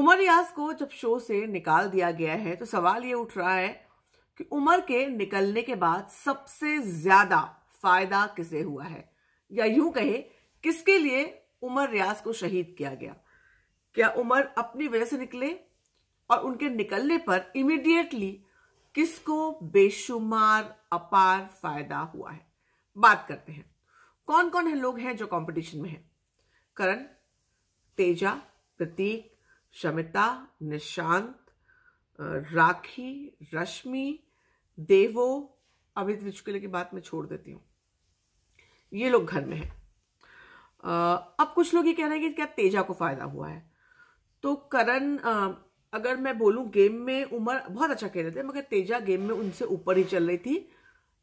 उमर रियाज को जब शो से निकाल दिया गया है तो सवाल ये उठ रहा है कि उमर के निकलने के बाद सबसे ज्यादा फायदा किसे हुआ है या यूं कहे किसके लिए उमर रियाज को शहीद किया गया क्या उमर अपनी वजह से निकले और उनके निकलने पर इमीडिएटली किसको बेशुमार अपार फायदा हुआ है बात करते हैं कौन कौन है लोग हैं जो कंपटीशन में हैं करण तेजा प्रतीक शमिता निशांत राखी रश्मि देवो अमित विज की बात मैं छोड़ देती हूँ ये लोग घर में हैं अब कुछ लोग ये कह रहे हैं कि क्या तेजा को फायदा हुआ है तो करण अगर मैं बोलूं गेम में उमर बहुत अच्छा खेल रहे थे मगर तेजा गेम में उनसे ऊपर ही चल रही थी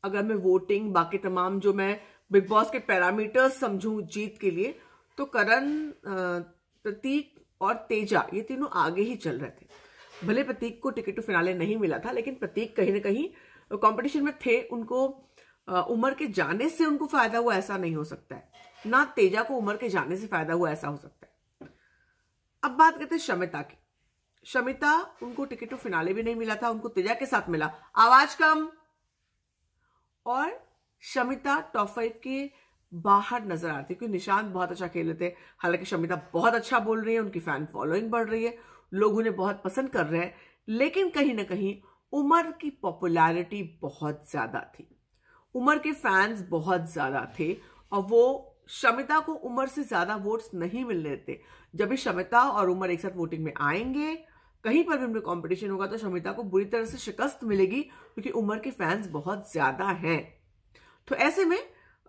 अगर मैं वोटिंग बाकी तमाम जो मैं बिग बॉस के पैरामीटर्स समझूं जीत के लिए तो करण प्रतीक और तेजा ये तीनों आगे ही चल रहे थे भले प्रतीक को टिकट टू फिनाले नहीं मिला था लेकिन प्रतीक कहीं ना कहीं कंपटीशन में थे उनको उम्र के जाने से उनको फायदा हुआ ऐसा नहीं हो सकता है ना तेजा को उम्र के जाने से फायदा हुआ ऐसा हो सकता है अब बात करते हैं शमिता की शमिता उनको टिकट टू फिनाले भी नहीं मिला था उनको तेजा के साथ मिला आवाज कम और शमिता टॉप फाइव के बाहर नजर आती क्योंकि निशांत बहुत अच्छा खेल लेते हैं हालांकि शमिता बहुत अच्छा बोल रही है उनकी फैन फॉलोइंग बढ़ रही है लोग उन्हें बहुत पसंद कर रहे हैं लेकिन कहीं ना कहीं उमर की पॉपुलैरिटी बहुत ज़्यादा थी उमर के फैंस बहुत ज़्यादा थे और वो शमिता को उमर से ज़्यादा वोट्स नहीं मिल रहे थे जब भी शमिता और उमर एक साथ वोटिंग में आएंगे कहीं पर भी उनमें कॉम्पिटिशन होगा तो शमिता को बुरी तरह से शिकस्त मिलेगी क्योंकि उमर के फैंस बहुत ज़्यादा हैं तो ऐसे में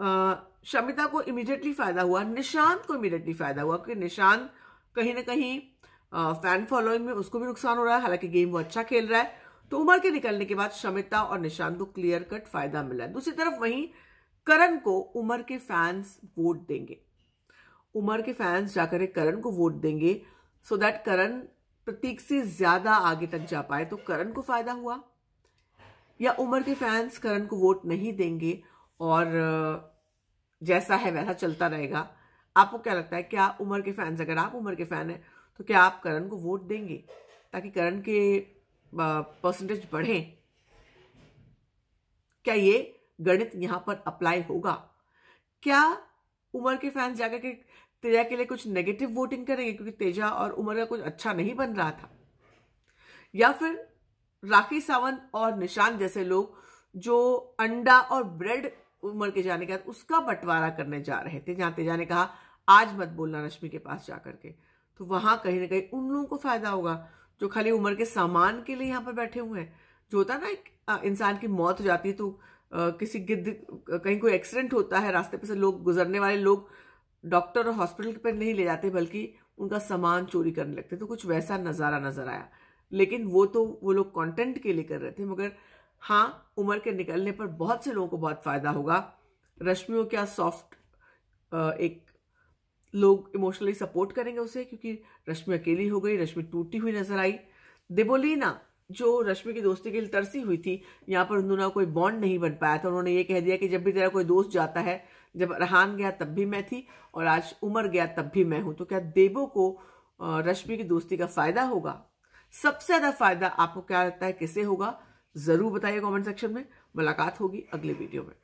शमिता को इमिडिएटली फायदा हुआ निशांत को इमिडिएटली फायदा हुआ क्योंकि निशांत कहीं ना कहीं फैन फॉलोइंग में उसको भी नुकसान हो रहा है हालांकि गेम वो अच्छा खेल रहा है तो उमर के निकलने के बाद शमिता और निशांत को क्लियर कट फायदा मिला है दूसरी तरफ वहीं करण को उमर के फैंस वोट देंगे उमर के फैंस जाकर करण को वोट देंगे सो दैट करण प्रतीक से ज्यादा आगे तक जा पाए तो करण को फायदा हुआ या उमर के फैंस करण को वोट नहीं देंगे और जैसा है वैसा चलता रहेगा आपको क्या लगता है क्या उमर के फैंस अगर आप उमर के फैन हैं तो क्या आप करण को वोट देंगे ताकि करण के परसेंटेज बढ़े क्या ये गणित यहां पर अप्लाई होगा क्या उमर के फैंस जाकर के तेजा के लिए कुछ नेगेटिव वोटिंग करेंगे क्योंकि तेजा और उमर का कुछ अच्छा नहीं बन रहा था या फिर राखी सावंत और निशान जैसे लोग जो अंडा और ब्रेड उमर के जाने के बाद उसका बंटवारा करने जा रहे थे जहाँ तेजा ने कहा आज मत बोलना रश्मि के पास जा करके तो वहाँ कहीं ना कहीं उन लोगों को फायदा होगा जो खाली उम्र के सामान के लिए यहाँ पर बैठे हुए हैं जो होता है ना इंसान की मौत हो जाती है तो किसी गिद्ध कहीं कोई एक्सीडेंट होता है रास्ते पर से लोग गुजरने वाले लोग डॉक्टर और हॉस्पिटल पर नहीं ले जाते बल्कि उनका सामान चोरी करने लगते तो कुछ वैसा नज़ारा नज़र आया लेकिन वो तो वो लोग कंटेंट के लिए कर रहे थे मगर हाँ उम्र के निकलने पर बहुत से लोगों को बहुत फ़ायदा होगा रश्मियों क्या सॉफ्ट एक लोग इमोशनली सपोर्ट करेंगे उसे क्योंकि रश्मि अकेली हो गई रश्मि टूटी हुई नजर आई देबोलीना जो रश्मि की दोस्ती के लिए तरसी हुई थी यहाँ पर उन कोई बॉन्ड नहीं बन पाया था उन्होंने ये कह दिया कि जब भी तेरा कोई दोस्त जाता है जब रहान गया तब भी मैं थी और आज उमर गया तब भी मैं हूं तो क्या देवो को रश्मि की दोस्ती का फायदा होगा सबसे ज्यादा फायदा आपको क्या लगता है किसे होगा ज़रूर बताइए कमेंट सेक्शन में मुलाकात होगी अगले वीडियो में